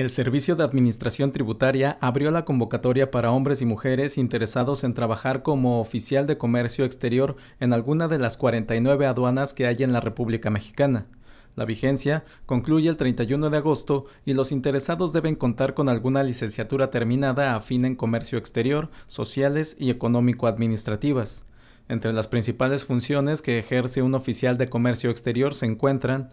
El Servicio de Administración Tributaria abrió la convocatoria para hombres y mujeres interesados en trabajar como oficial de comercio exterior en alguna de las 49 aduanas que hay en la República Mexicana. La vigencia concluye el 31 de agosto y los interesados deben contar con alguna licenciatura terminada afín en comercio exterior, sociales y económico-administrativas. Entre las principales funciones que ejerce un oficial de comercio exterior se encuentran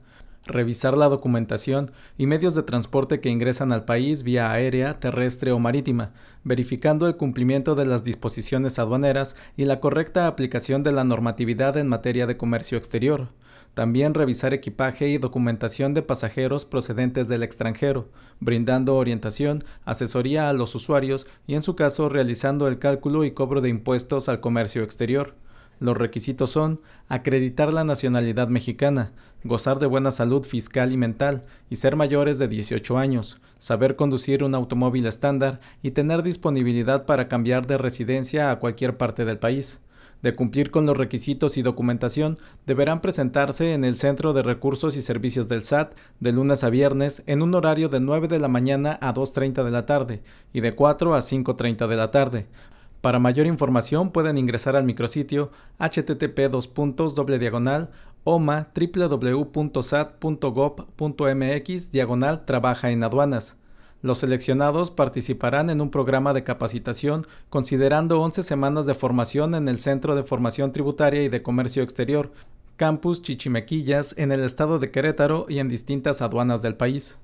revisar la documentación y medios de transporte que ingresan al país vía aérea, terrestre o marítima, verificando el cumplimiento de las disposiciones aduaneras y la correcta aplicación de la normatividad en materia de comercio exterior. También revisar equipaje y documentación de pasajeros procedentes del extranjero, brindando orientación, asesoría a los usuarios y en su caso realizando el cálculo y cobro de impuestos al comercio exterior. Los requisitos son acreditar la nacionalidad mexicana, gozar de buena salud fiscal y mental y ser mayores de 18 años, saber conducir un automóvil estándar y tener disponibilidad para cambiar de residencia a cualquier parte del país. De cumplir con los requisitos y documentación, deberán presentarse en el Centro de Recursos y Servicios del SAT de lunes a viernes en un horario de 9 de la mañana a 2.30 de la tarde y de 4 a 5.30 de la tarde, para mayor información pueden ingresar al micrositio http oma diagonal trabaja en aduanas. Los seleccionados participarán en un programa de capacitación considerando 11 semanas de formación en el Centro de Formación Tributaria y de Comercio Exterior, Campus Chichimequillas, en el estado de Querétaro y en distintas aduanas del país.